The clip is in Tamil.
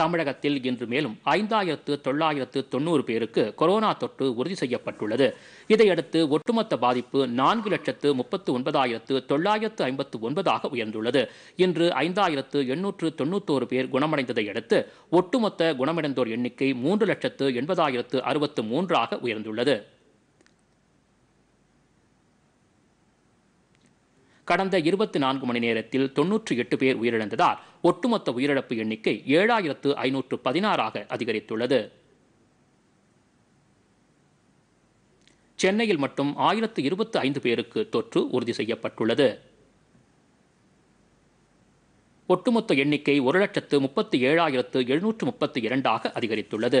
தமிழகத்தில் இன்று மேலும் ஐந்தாயிரத்து தொள்ளாயிரத்து தொண்ணூறு பேருக்கு கொரோனா தொற்று உறுதி செய்யப்பட்டுள்ளது இதையடுத்து ஒட்டுமொத்த பாதிப்பு நான்கு லட்சத்து முப்பத்து ஒன்பதாயிரத்து தொள்ளாயிரத்து ஐம்பத்து ஒன்பதாக உயர்ந்துள்ளது இன்று ஐந்தாயிரத்து எண்ணூற்று தொண்ணூத்தோரு பேர் குணமடைந்ததை அடுத்து ஒட்டுமொத்த குணமடைந்தோர் எண்ணிக்கை மூன்று லட்சத்து எண்பதாயிரத்து அறுபத்து மூன்றாக உயர்ந்துள்ளது கடந்த இருபத்தி நான்கு மணி நேரத்தில் தொன்னூற்றி எட்டு பேர் உயிரிழந்ததால் ஒட்டுமொத்த உயிரிழப்பு எண்ணிக்கை ஏழாயிரத்து ஐநூற்று பதினாறாக அதிகரித்துள்ளது சென்னையில் மட்டும் ஆயிரத்து இருபத்து ஐந்து பேருக்கு தொற்று உறுதி செய்யப்பட்டுள்ளது ஒட்டுமொத்த எண்ணிக்கை ஒரு லட்சத்து முப்பத்தி ஏழாயிரத்து எழுநூற்று முப்பத்தி இரண்டாக அதிகரித்துள்ளது